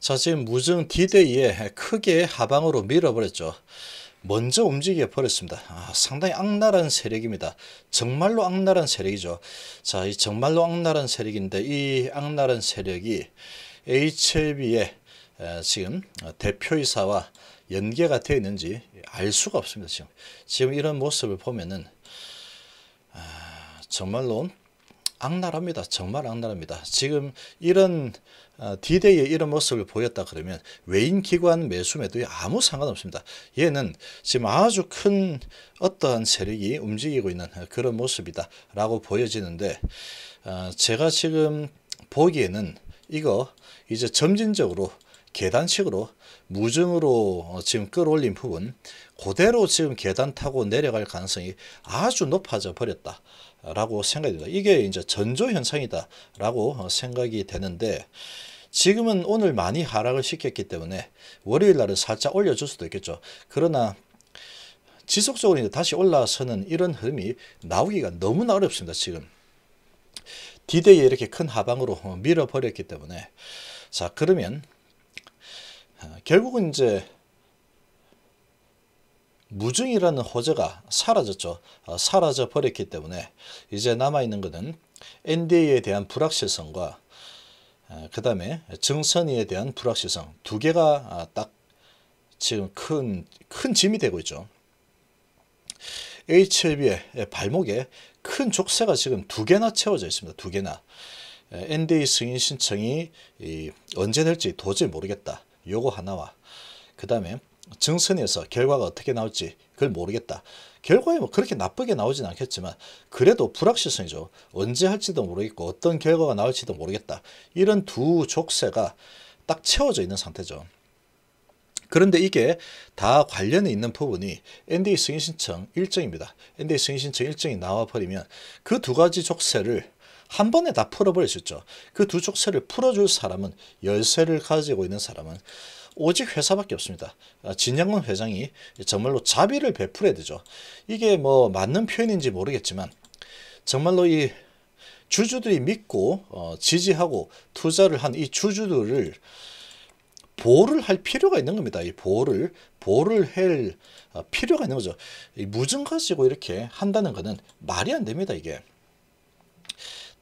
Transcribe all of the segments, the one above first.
자, 지금 무증 디데이에 크게 하방으로 밀어버렸죠. 먼저 움직여 버렸습니다. 아, 상당히 악랄한 세력입니다. 정말로 악랄한 세력이죠. 자, 이 정말로 악랄한 세력인데 이 악랄한 세력이 HLB의 지금 대표이사와 연계가 되어 있는지 알 수가 없습니다. 지금 지금 이런 모습을 보면은 아, 정말로 악랄합니다. 정말 악랄합니다. 지금 이런 어, 디데이의 이런 모습을 보였다 그러면 외인기관 매수 매도에 아무 상관없습니다. 얘는 지금 아주 큰 어떠한 세력이 움직이고 있는 그런 모습이다 라고 보여지는데 어, 제가 지금 보기에는 이거 이제 점진적으로 계단식으로 무증으로 어, 지금 끌어올린 부분 그대로 지금 계단 타고 내려갈 가능성이 아주 높아져 버렸다. 라고 생각이 니다 이게 이제 전조 현상이다 라고 어, 생각이 되는데 지금은 오늘 많이 하락을 시켰기 때문에 월요일 날은 살짝 올려줄 수도 있겠죠. 그러나 지속적으로 이제 다시 올라서는 이런 흐름이 나오기가 너무나 어렵습니다. 지금 디데이에 이렇게 큰 하방으로 어, 밀어버렸기 때문에 자 그러면 어, 결국은 이제 무증이라는 호재가 사라졌죠. 어, 사라져 버렸기 때문에 이제 남아있는 것은 NDA에 대한 불확실성과 어, 그 다음에 증선이에 대한 불확실성 두 개가 아, 딱 지금 큰, 큰 짐이 되고 있죠. HLB의 예, 발목에 큰 족쇄가 지금 두 개나 채워져 있습니다. 두 개나. 예, NDA 승인 신청이 언제 될지 도저히 모르겠다. 요거 하나와 그 다음에 증선에서 결과가 어떻게 나올지 그걸 모르겠다. 결과에 뭐 그렇게 나쁘게 나오진 않겠지만 그래도 불확실성이죠. 언제 할지도 모르겠고 어떤 결과가 나올지도 모르겠다. 이런 두 족쇄가 딱 채워져 있는 상태죠. 그런데 이게 다 관련이 있는 부분이 NDA 승인 신청 일정입니다. NDA 승인 신청 일정이 나와버리면 그 두 가지 족쇄를 한 번에 다 풀어버릴 수 있죠. 그 두 족쇄를 풀어줄 사람은 열쇠를 가지고 있는 사람은 오직 회사밖에 없습니다. 아, 진양근 회장이 정말로 자비를 베풀어야 되죠. 이게 뭐 맞는 표현인지 모르겠지만 정말로 이 주주들이 믿고 어, 지지하고 투자를 한 이 주주들을 보호를 할 필요가 있는 겁니다. 이 보호를 보호를 할 어, 필요가 있는 거죠. 무증 가지고 이렇게 한다는 거는 말이 안 됩니다. 이게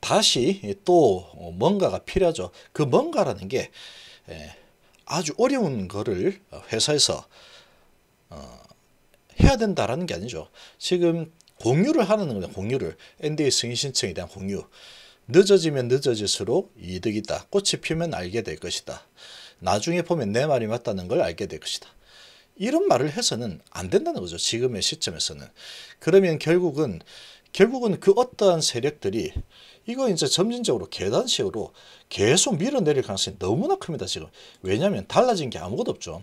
다시 또 뭔가가 필요하죠. 그 뭔가라는 게 에, 아주 어려운 거를 회사에서 어, 해야 된다라는 게 아니죠. 지금 공유를 하는 거예요. 공유를. NDA 승인 신청에 대한 공유. 늦어지면 늦어질수록 이득이다. 꽃이 피면 알게 될 것이다. 나중에 보면 내 말이 맞다는 걸 알게 될 것이다. 이런 말을 해서는 안 된다는 거죠. 지금의 시점에서는. 그러면 결국은 결국은 그 어떠한 세력들이 이거 이제 점진적으로 계단식으로 계속 밀어내릴 가능성이 너무나 큽니다. 지금 왜냐하면 달라진 게 아무것도 없죠.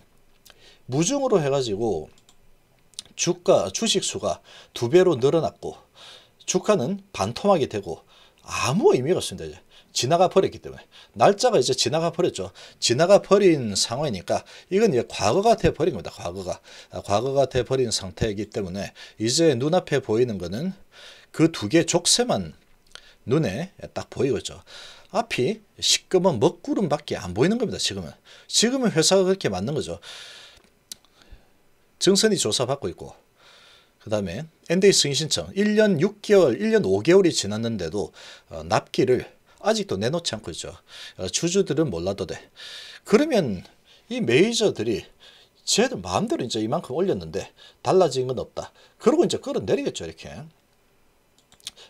무중으로 해가지고 주가 주식수가 두 배로 늘어났고 주가는 반토막이 되고 아무 의미가 없습니다. 이제. 지나가 버렸기 때문에 날짜가 이제 지나가 버렸죠. 지나가 버린 상황이니까 이건 이제 과거가 돼 버린 겁니다. 과거가 아, 과거가 돼 버린 상태이기 때문에 이제 눈앞에 보이는 거는 그두 개의 족쇄만 눈에 딱보이죠 앞이 시꺼먼 먹구름밖에 안 보이는 겁니다. 지금은. 지금은 회사가 그렇게 만든 거죠. 증선이 조사받고 있고 그 다음에 NDA 승인 신청 1년 6개월, 1년 5개월이 지났는데도 어, 납기를 아직도 내놓지 않고 있죠. 어, 주주들은 몰라도 돼. 그러면 이 메이저들이 쟤들 마음대로 이제 이만큼 올렸는데 달라진 건 없다. 그러고 이제 끌어내리겠죠, 이렇게.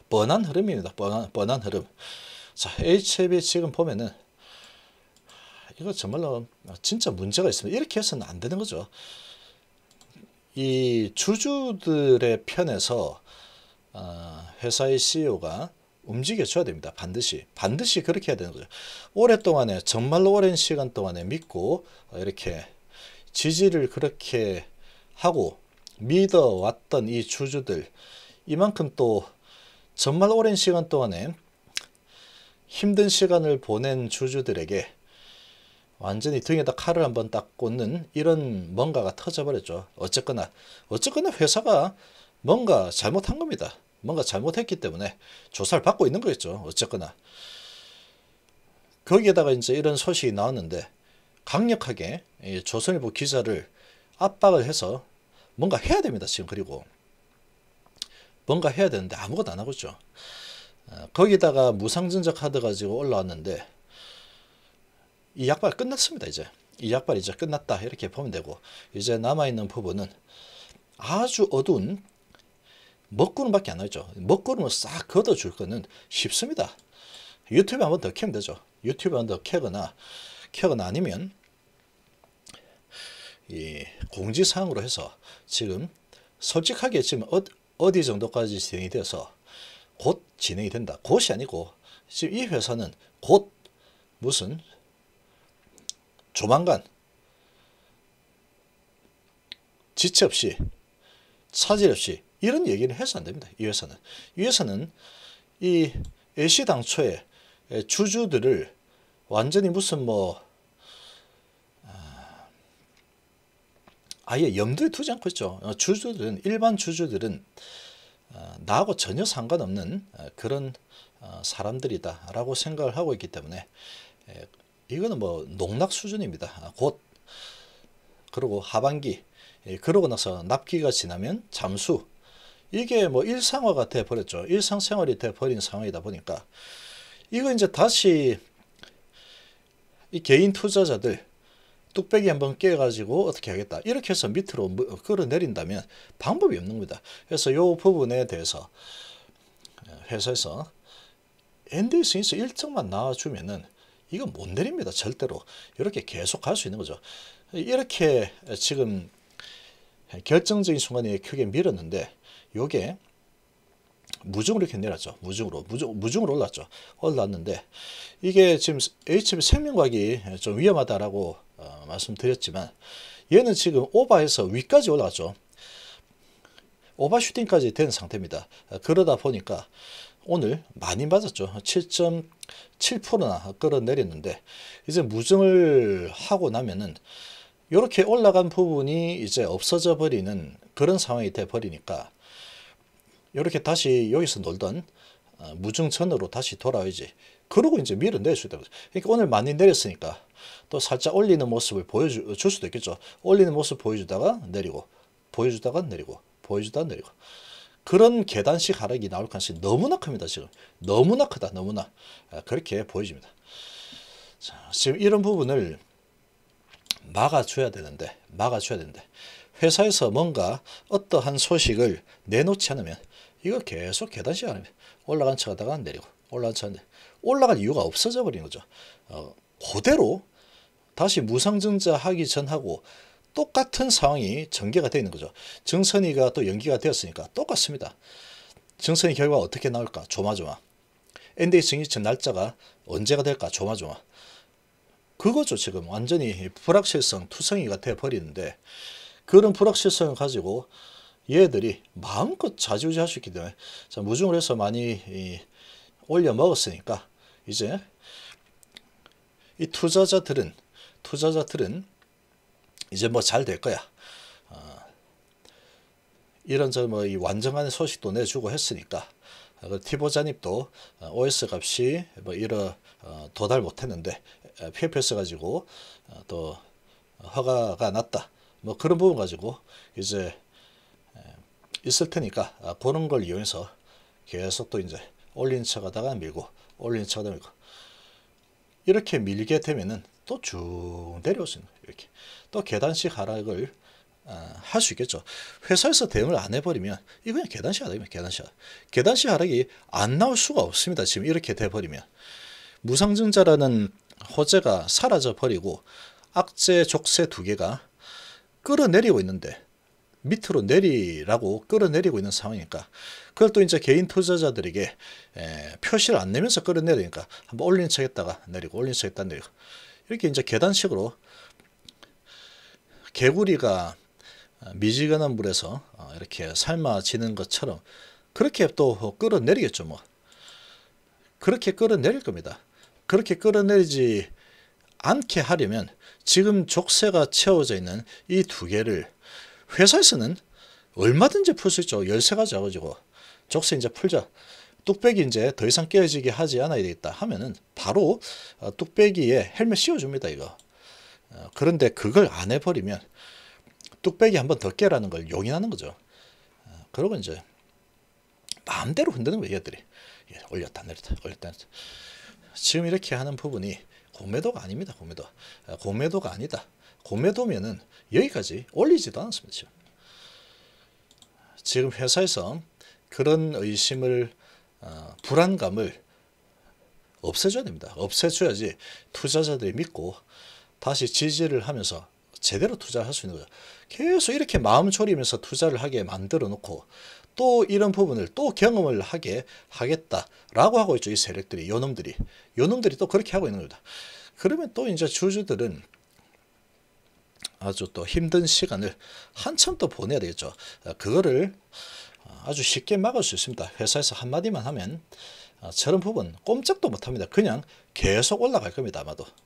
뻔한 흐름입니다. 뻔한, 뻔한 흐름. 자, HB 지금 보면은 이거 정말로 진짜 문제가 있습니다. 이렇게 해서는 안 되는 거죠. 이 주주들의 편에서 어, 회사의 CEO가 움직여줘야 됩니다. 반드시. 반드시 그렇게 해야 되는 거죠. 오랫동안에 정말로 오랜 시간 동안에 믿고 어, 이렇게 지지를 그렇게 하고 믿어왔던 이 주주들 이만큼 또 정말 오랜 시간 동안에 힘든 시간을 보낸 주주들에게 완전히 등에다 칼을 한번 딱 꽂는 이런 뭔가가 터져버렸죠. 어쨌거나 어쨌거나 회사가 뭔가 잘못한 겁니다. 뭔가 잘못했기 때문에 조사를 받고 있는 거겠죠. 어쨌거나 거기에다가 이제 이런 소식이 나왔는데 강력하게 조선일보 기자를 압박을 해서 뭔가 해야 됩니다. 지금 그리고 뭔가 해야 되는데 아무것도 안 하고 있죠. 어, 거기다가 무상증적 카드 가지고 올라왔는데 이 약발 끝났습니다. 이제 이 약발 이제 끝났다 이렇게 보면 되고 이제 남아있는 부분은 아주 어두운 먹구름밖에 안 나죠. 먹구름을 싹 걷어줄 거는 쉽습니다. 유튜브 한번 더 켜면 되죠. 유튜브 한번 더 켜거나 켜거나 아니면 이 공지사항으로 해서 지금 솔직하게 지금 어, 어디 정도까지 진행이 돼서 곧 진행이 된다. 곧이 아니고 지금 이 회사는 곧 무슨 조만간 지체 없이 차질 없이 이런 얘기는 해서 안 됩니다. 이 회사는 이 회사는 이 애시 당초에 주주들을 완전히 무슨 뭐 아예 염두에 두지 않고 있죠. 어, 주주들은 일반 주주들은 어, 나하고 전혀 상관없는 어, 그런 사람들이다라고 생각을 하고 있기 때문에 예, 이거는 뭐 농락 수준입니다. 아, 곧 그리고 하반기 예, 그러고 나서 납기가 지나면 잠수 이게 뭐 일상화가 돼 버렸죠. 일상생활이 돼 버린 상황이다 보니까 이거 이제 다시 이 개인 투자자들 뚝배기 한 번 깨가지고 어떻게 하겠다. 이렇게 해서 밑으로 어, 끌어내린다면 방법이 없는 겁니다. 그래서 요 부분에 대해서 어, 회사에서 엔드에서 일정만 나와주면은 이건 못 내립니다. 절대로. 이렇게 계속 할 수 있는 거죠. 이렇게 지금 결정적인 순간에 크게 밀었는데 요게 무중으로 이렇게 내렸죠. 무중으로. 무중, 무중으로 올랐죠. 올랐는데 이게 지금 HB 생명과학이 좀 위험하다라고 어, 말씀드렸지만 얘는 지금 오바에서 위까지 올라왔죠. 오바슈팅까지 된 상태입니다. 어, 그러다 보니까 오늘 많이 맞았죠. 7.7%나 끌어내렸는데 이제 무증을 하고 나면은 이렇게 올라간 부분이 이제 없어져 버리는 그런 상황이 돼 버리니까 이렇게 다시 여기서 놀던 어, 무증전으로 다시 돌아와야지. 그러고 이제 밀어낼 수 있다고. 그러니까 오늘 많이 내렸으니까 또 살짝 올리는 모습을 보여줄 수도 있겠죠. 올리는 모습 보여주다가 내리고 보여주다가 내리고 보여주다가 내리고 그런 계단식 하락이 나올 가능성이 너무나 큽니다. 지금 너무나 크다. 너무나 아, 그렇게 보여집니다. 자, 지금 이런 부분을 막아줘야 되는데 막아줘야 되는데 회사에서 뭔가 어떠한 소식을 내놓지 않으면 이거 계속 계단식 하락 올라간 척 하다가 내리고 올라간 척 하다가 올라갈 이유가 없어져 버리 거죠. 어, 그대로 다시 무상증자 하기 전하고 똑같은 상황이 전개가 되어 있는 거죠. 정선이가 또 연기가 되었으니까 똑같습니다. 정선이 결과 어떻게 나올까? 조마조마. NDA 승인청 날짜가 언제가 될까? 조마조마. 그거죠. 지금 완전히 불확실성 투성이가 돼버리는데 그런 불확실성을 가지고 얘들이 마음껏 자지우지할 수 있기 때문에 자, 무중을 해서 많이 올려 먹었으니까 이제 이 투자자들은 투자자들은 이제 뭐 잘 될 거야. 어, 이런 저뭐 이 완정한 소식도 내주고 했으니까 어, 그 티보자님도 어, OS 값이 뭐 이러 도달 못했는데 PFS 가지고 또 허가가 났다. 뭐 그런 부분 가지고 이제 있을 테니까 아, 그런 걸 이용해서 계속 또 이제 올린 척하다가 밀고 올린 척하다가 밀고 이렇게 밀게 되면은 또쭉 내려올 수 있는 이렇게 또 계단식 하락을 어, 할 수 있겠죠. 회사에서 대응을 안 해버리면 이거 그냥 계단식 하락이면 계단식 하락. 계단식 하락이 안 나올 수가 없습니다. 지금 이렇게 돼버리면 무상증자라는 호재가 사라져 버리고 악재 족쇄 두 개가 끌어내리고 있는데 밑으로 내리라고 끌어내리고 있는 상황이니까 그걸 또 이제 개인 투자자들에게 에, 표시를 안 내면서 끌어내리니까 한번 올린 척했다가 내리고 올린 척했다 내리고 이렇게 이제 계단식으로 개구리가 미지근한 물에서 어, 이렇게 삶아지는 것처럼 그렇게 또 끌어내리겠죠 뭐 그렇게 끌어내릴 겁니다 그렇게 끌어내리지 않게 하려면 지금 족쇄가 채워져 있는 이 두 개를 회사에서는 얼마든지 풀 수 있죠 열쇠가 작아지고 족쇄 이제 풀자 뚝배기 이제 더 이상 깨어지게 하지 않아야 되겠다 하면은 바로 어, 뚝배기에 헬멧 씌워줍니다 이거 어, 그런데 그걸 안 해버리면 뚝배기 한번 더 깨라는 걸 용인하는 거죠 어, 그러고 이제 마음대로 흔드는 거예요 얘들이 예, 올렸다 내렸다 올렸다 내렸다 지금 이렇게 하는 부분이 고매도가 아닙니다 고매도 고매도가 아니다 고매도면은 여기까지 올리지도 않습니다 지금 회사에서 그런 의심을 아, 불안감을 없애줘야 됩니다. 없애줘야지 투자자들이 믿고 다시 지지를 하면서 제대로 투자할수 있는 거죠. 계속 이렇게 마음 졸이면서 투자를 하게 만들어 놓고 또 이런 부분을 또 경험을 하게 하겠다라고 하고 있죠. 이 세력들이, 요놈들이. 요놈들이 또 그렇게 하고 있는 겁니다. 그러면 또 이제 주주들은 아주 또 힘든 시간을 한참 또 보내야 되겠죠. 그거를 아주 쉽게 막을 수 있습니다. 회사에서 한마디만 하면 아, 저런 부분 꼼짝도 못합니다. 그냥 계속 올라갈 겁니다. 아마도.